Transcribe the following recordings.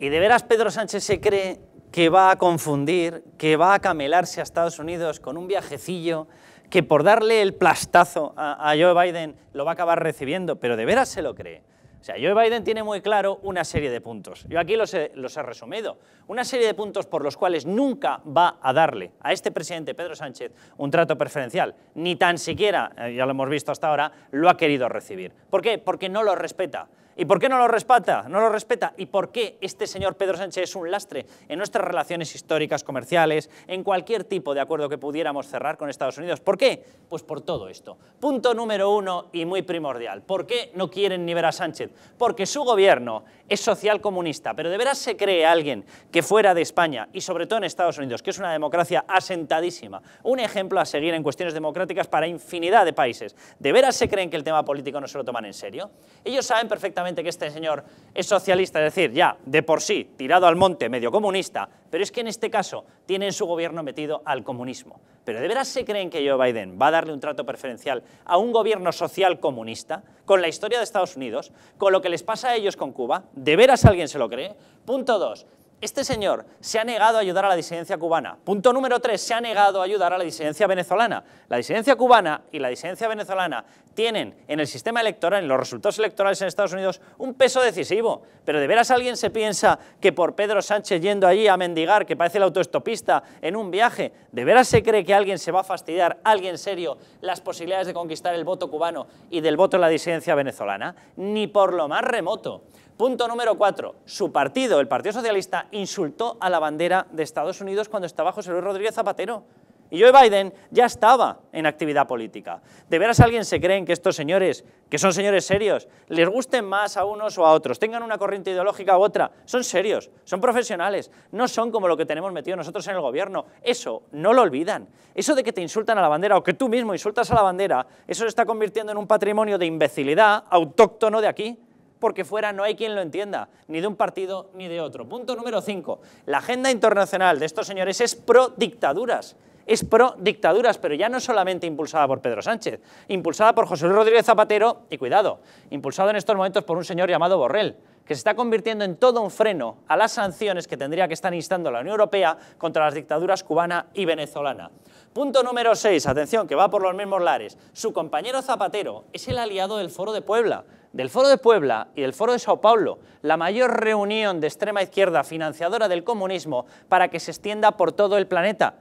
¿Y de veras Pedro Sánchez se cree que va a confundir, que va a camelarse a Estados Unidos con un viajecillo, que por darle el plastazo a, Joe Biden lo va a acabar recibiendo? Pero de veras se lo cree. O sea, Joe Biden tiene muy claro una serie de puntos. Yo aquí los los he resumido. Una serie de puntos por los cuales nunca va a darle a este presidente Pedro Sánchez un trato preferencial. Ni tan siquiera, eh, ya lo hemos visto hasta ahora, lo ha querido recibir. ¿Por qué? Porque no lo respeta. ¿Y por qué no lo respeta? No lo respeta. ¿Y por qué este señor Pedro Sánchez es un lastre en nuestras relaciones históricas, comerciales, en cualquier tipo de acuerdo que pudiéramos cerrar con Estados Unidos? ¿Por qué? Pues por todo esto. Punto número uno y muy primordial. ¿Por qué no quieren ni ver a Sánchez? Porque su gobierno es social comunista, pero de veras se cree alguien que fuera de España y sobre todo en Estados Unidos, que es una democracia asentadísima, un ejemplo a seguir en cuestiones democráticas para infinidad de países, de veras se creen que el tema político no se lo toman en serio. Ellos saben perfectamente que este señor es socialista, es decir, ya de por sí tirado al monte, medio comunista, pero es que en este caso tiene su gobierno metido al comunismo. ¿Pero de veras se creen que Joe Biden va a darle un trato preferencial a un gobierno social comunista, con la historia de Estados Unidos, con lo que les pasa a ellos con Cuba? ¿De veras alguien se lo cree? Punto dos, este señor se ha negado a ayudar a la disidencia cubana. Punto número tres, se ha negado a ayudar a la disidencia venezolana. La disidencia cubana y la disidencia venezolana tienen en el sistema electoral, en los resultados electorales en Estados Unidos, un peso decisivo. Pero de veras alguien se piensa que por Pedro Sánchez yendo allí a mendigar, que parece el autoestopista en un viaje, de veras se cree que alguien se va a fastidiar, alguien serio, las posibilidades de conquistar el voto cubano y del voto en la disidencia venezolana, ni por lo más remoto. Punto número cuatro. Su partido, el Partido Socialista, insultó a la bandera de Estados Unidos cuando estaba José Luis Rodríguez Zapatero. Y Joe Biden ya estaba en actividad política. ¿De veras alguien se cree que estos señores, que son señores serios, les gusten más a unos o a otros, tengan una corriente ideológica u otra? Son serios, son profesionales, no son como lo que tenemos metido nosotros en el gobierno. Eso no lo olvidan. Eso de que te insultan a la bandera o que tú mismo insultas a la bandera, eso se está convirtiendo en un patrimonio de imbecilidad autóctono de aquí porque fuera no hay quien lo entienda, ni de un partido ni de otro. Punto número 5. La agenda internacional de estos señores es pro dictaduras. Es pro dictaduras, pero ya no solamente impulsada por Pedro Sánchez, impulsada por José Luis Rodríguez Zapatero y cuidado, impulsada en estos momentos por un señor llamado Borrell, que se está convirtiendo en todo un freno a las sanciones que tendría que estar instando la Unión Europea contra las dictaduras cubana y venezolana. Punto número 6, atención, que va por los mismos lares. Su compañero Zapatero es el aliado del Foro de Puebla, del Foro de Puebla y del Foro de Sao Paulo, la mayor reunión de extrema izquierda financiadora del comunismo para que se extienda por todo el planeta.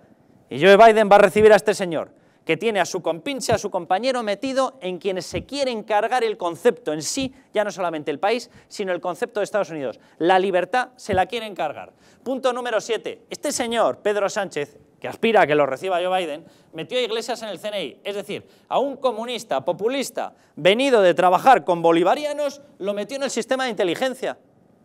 Y Joe Biden va a recibir a este señor que tiene a su compinche, a su compañero metido en quienes se quiere encargar el concepto en sí, ya no solamente el país, sino el concepto de Estados Unidos. La libertad se la quiere encargar. Punto número siete. Este señor, Pedro Sánchez, que aspira a que lo reciba Joe Biden, metió a Iglesias en el CNI. Es decir, a un comunista, populista, venido de trabajar con bolivarianos, lo metió en el sistema de inteligencia,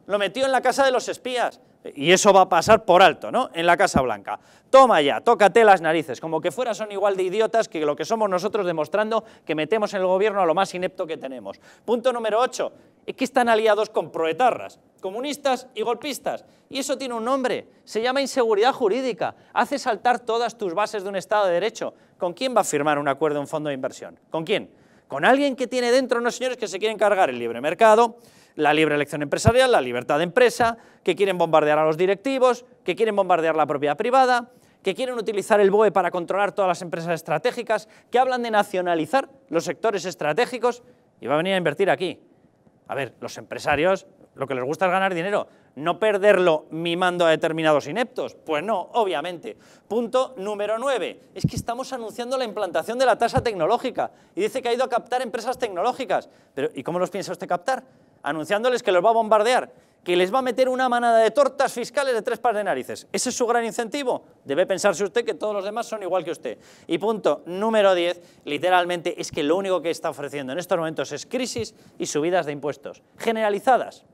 lo metió en la casa de los espías, y eso va a pasar por alto, ¿no? En la Casa Blanca. Toma ya, tócate las narices, como que fuera son igual de idiotas que lo que somos nosotros demostrando que metemos en el gobierno a lo más inepto que tenemos. Punto número 8, es que están aliados con proetarras, comunistas y golpistas. Y eso tiene un nombre, se llama inseguridad jurídica. Hace saltar todas tus bases de un Estado de Derecho. ¿Con quién va a firmar un acuerdo de un fondo de inversión? ¿Con quién? Con alguien que tiene dentro unos señores que se quieren cargar el libre mercado, la libre elección empresarial, la libertad de empresa, que quieren bombardear a los directivos, que quieren bombardear la propiedad privada, que quieren utilizar el BOE para controlar todas las empresas estratégicas, que hablan de nacionalizar los sectores estratégicos y va a venir a invertir aquí. A ver, los empresarios lo que les gusta es ganar dinero, no perderlo mimando a determinados ineptos. Pues no, obviamente. Punto número 9. Es que estamos anunciando la implantación de la tasa tecnológica y dice que ha ido a captar empresas tecnológicas. Pero ¿y cómo los piensa usted captar? anunciándoles que los va a bombardear, que les va a meter una manada de tortas fiscales de tres pares de narices. ¿Ese es su gran incentivo? Debe pensarse usted que todos los demás son igual que usted. Y punto número 10, literalmente, es que lo único que está ofreciendo en estos momentos es crisis y subidas de impuestos, generalizadas,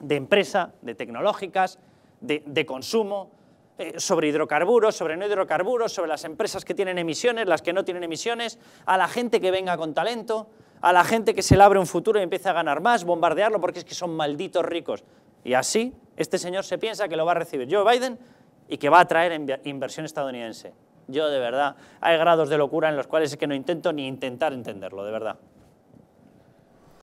de empresa, de tecnológicas, de, de consumo, eh, sobre hidrocarburos, sobre no hidrocarburos, sobre las empresas que tienen emisiones, las que no tienen emisiones, a la gente que venga con talento, a la gente que se le abre un futuro y empieza a ganar más, bombardearlo porque es que son malditos ricos. Y así este señor se piensa que lo va a recibir Joe Biden y que va a traer inversión estadounidense. Yo de verdad, hay grados de locura en los cuales es que no intento ni intentar entenderlo, de verdad.